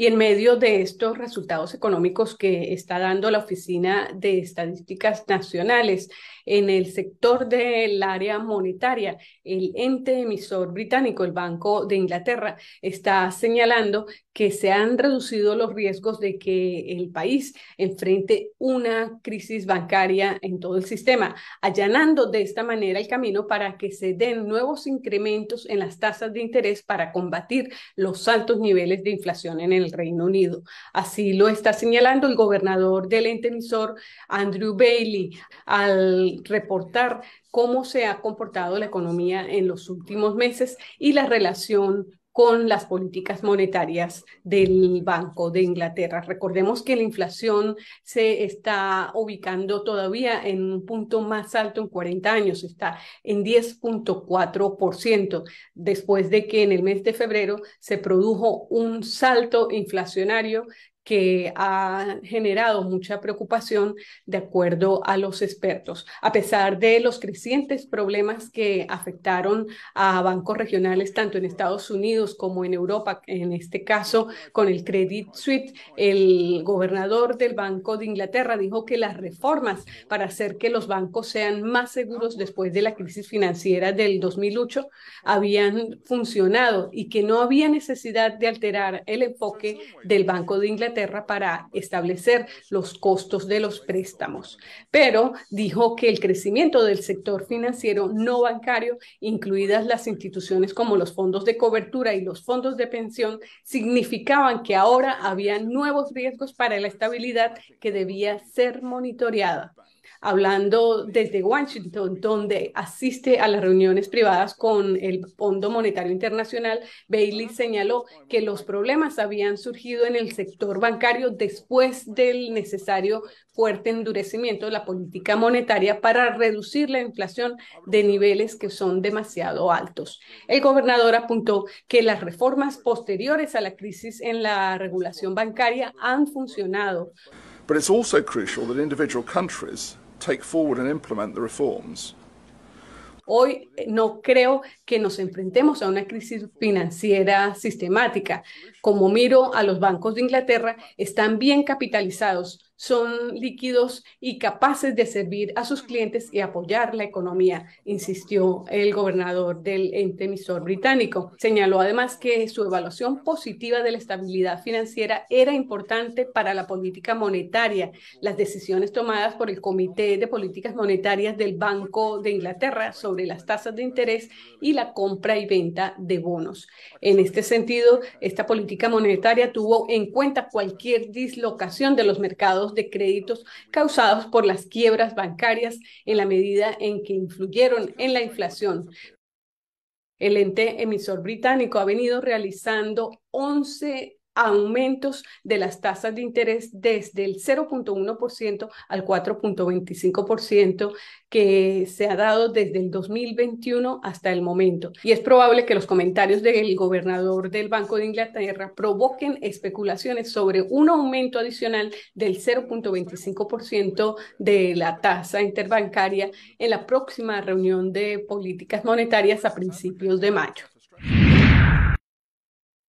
Y en medio de estos resultados económicos que está dando la Oficina de Estadísticas Nacionales, en el sector del área monetaria, el ente emisor británico, el Banco de Inglaterra, está señalando que se han reducido los riesgos de que el país enfrente una crisis bancaria en todo el sistema, allanando de esta manera el camino para que se den nuevos incrementos en las tasas de interés para combatir los altos niveles de inflación en el Reino Unido. Así lo está señalando el gobernador del ente emisor, Andrew Bailey, al reportar cómo se ha comportado la economía en los últimos meses y la relación con las políticas monetarias del Banco de Inglaterra. Recordemos que la inflación se está ubicando todavía en un punto más alto en 40 años, está en 10.4%, después de que en el mes de febrero se produjo un salto inflacionario que ha generado mucha preocupación de acuerdo a los expertos. A pesar de los crecientes problemas que afectaron a bancos regionales tanto en Estados Unidos como en Europa, en este caso con el Credit Suite, el gobernador del Banco de Inglaterra dijo que las reformas para hacer que los bancos sean más seguros después de la crisis financiera del 2008 habían funcionado y que no había necesidad de alterar el enfoque del Banco de Inglaterra para establecer los costos de los préstamos, pero dijo que el crecimiento del sector financiero no bancario, incluidas las instituciones como los fondos de cobertura y los fondos de pensión, significaban que ahora había nuevos riesgos para la estabilidad que debía ser monitoreada hablando desde Washington, donde asiste a las reuniones privadas con el Fondo Monetario Internacional, Bailey señaló que los problemas habían surgido en el sector bancario después del necesario fuerte endurecimiento de la política monetaria para reducir la inflación de niveles que son demasiado altos. El gobernador apuntó que las reformas posteriores a la crisis en la regulación bancaria han funcionado But it's also crucial that individual countries take forward and implement the reforms. Hoy eh, no creo que nos enfrentemos a una crisis financiera sistemática. Como miro a los bancos de Inglaterra, están bien capitalizados, son líquidos y capaces de servir a sus clientes y apoyar la economía, insistió el gobernador del ente emisor británico. Señaló además que su evaluación positiva de la estabilidad financiera era importante para la política monetaria. Las decisiones tomadas por el Comité de Políticas Monetarias del Banco de Inglaterra sobre las tasas de interés y la compra y venta de bonos. En este sentido, esta política monetaria tuvo en cuenta cualquier dislocación de los mercados de créditos causados por las quiebras bancarias en la medida en que influyeron en la inflación. El ente emisor británico ha venido realizando 11 aumentos de las tasas de interés desde el 0.1% al 4.25% que se ha dado desde el 2021 hasta el momento. Y es probable que los comentarios del gobernador del Banco de Inglaterra provoquen especulaciones sobre un aumento adicional del 0.25% de la tasa interbancaria en la próxima reunión de políticas monetarias a principios de mayo.